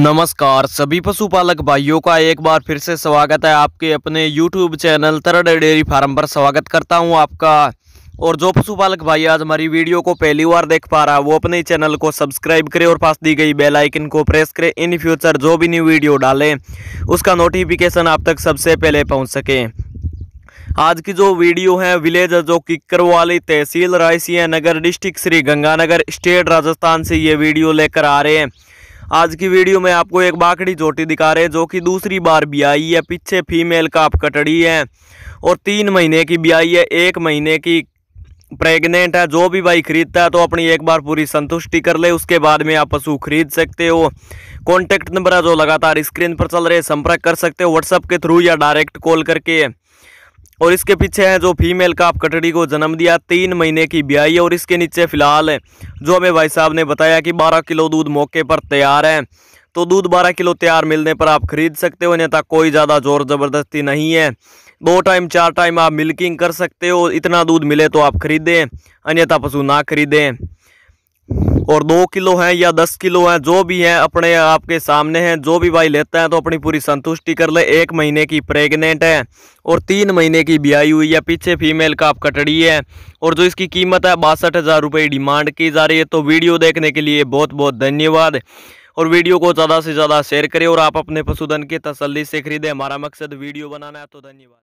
नमस्कार सभी पशुपालक भाइयों का एक बार फिर से स्वागत है आपके अपने YouTube चैनल तरड डेयरी फार्म पर स्वागत करता हूं आपका और जो पशुपालक भाई आज हमारी वीडियो को पहली बार देख पा रहा है वो अपने चैनल को सब्सक्राइब करें और पास दी गई बेल आइकन को प्रेस करें इन फ्यूचर जो भी न्यू वीडियो डालें उसका नोटिफिकेशन आप तक सबसे पहले पहुँच सके आज की जो वीडियो है विलेज जो कि वाली तहसील रायसिया नगर डिस्ट्रिक्ट श्री गंगानगर स्टेट राजस्थान से ये वीडियो लेकर आ रहे हैं आज की वीडियो में आपको एक बाकड़ी चोटी दिखा रहे हैं जो कि दूसरी बार ब्याई है पीछे फीमेल आप कटड़ी है और तीन महीने की ब्याई है एक महीने की प्रेग्नेंट है जो भी भाई खरीदता है तो अपनी एक बार पूरी संतुष्टि कर ले उसके बाद में आप पशु खरीद सकते हो कॉन्टैक्ट नंबर है जो लगातार स्क्रीन पर चल रहे संपर्क कर सकते हो व्हाट्सअप के थ्रू या डायरेक्ट कॉल करके और इसके पीछे है जो फीमेल आप कटड़ी को जन्म दिया तीन महीने की ब्याई और इसके नीचे फिलहाल जो हमें भाई साहब ने बताया कि बारह किलो दूध मौके पर तैयार है तो दूध बारह किलो तैयार मिलने पर आप खरीद सकते हो अन्यथा कोई ज़्यादा ज़ोर ज़बरदस्ती नहीं है दो टाइम चार टाइम आप मिल्किंग कर सकते हो इतना दूध मिले तो आप खरीदें अन्यथा पशु ना खरीदें और दो किलो हैं या दस किलो हैं जो भी हैं अपने आपके सामने हैं जो भी भाई लेता है तो अपनी पूरी संतुष्टि कर ले एक महीने की प्रेग्नेंट है और तीन महीने की ब्याई हुई है पीछे फीमेल का आप कटड़ी है और जो इसकी कीमत है बासठ हज़ार रुपये डिमांड की जा रही है तो वीडियो देखने के लिए बहुत बहुत धन्यवाद और वीडियो को ज़्यादा से ज़्यादा शेयर करें और आप अपने पशुधन की तसली से खरीदें हमारा मकसद वीडियो बनाना है तो धन्यवाद